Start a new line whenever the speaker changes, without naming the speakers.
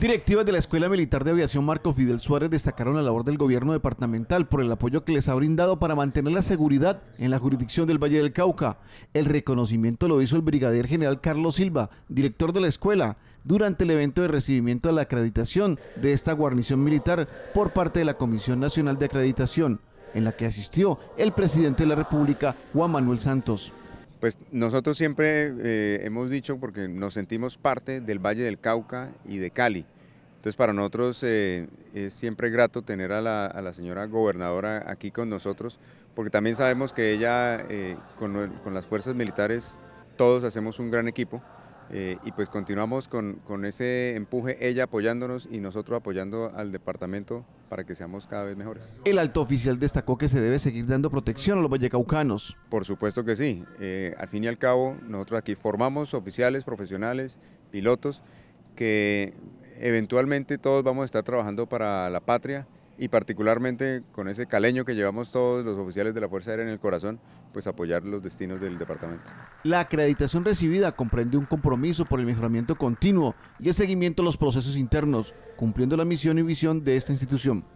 Directivas de la Escuela Militar de Aviación Marco Fidel Suárez destacaron la labor del gobierno departamental por el apoyo que les ha brindado para mantener la seguridad en la jurisdicción del Valle del Cauca. El reconocimiento lo hizo el brigadier general Carlos Silva, director de la escuela, durante el evento de recibimiento de la acreditación de esta guarnición militar por parte de la Comisión Nacional de Acreditación, en la que asistió el presidente de la República, Juan Manuel Santos.
Pues nosotros siempre eh, hemos dicho, porque nos sentimos parte del Valle del Cauca y de Cali. Entonces para nosotros eh, es siempre grato tener a la, señora gobernadora aquí con nosotros, porque también sabemos que ella, eh, con las fuerzas militares, todos hacemos un gran equipo. Eh, y pues continuamos con, ese empuje, ella apoyándonos y nosotros apoyando al departamento para que seamos cada vez mejores.
El alto oficial destacó que se debe seguir dando protección a los vallecaucanos. Por supuesto que sí. Eh,
al fin y al cabo, nosotros aquí formamos oficiales, profesionales, pilotos, que eventualmente todos vamos a estar trabajando para la patria y particularmente con ese caleño que llevamos todos los oficiales de la Fuerza Aérea en el corazón, pues apoyar los destinos del departamento.
La acreditación recibida comprende un compromiso por el mejoramiento continuo y el seguimiento de los procesos internos, cumpliendo la misión y visión de esta institución.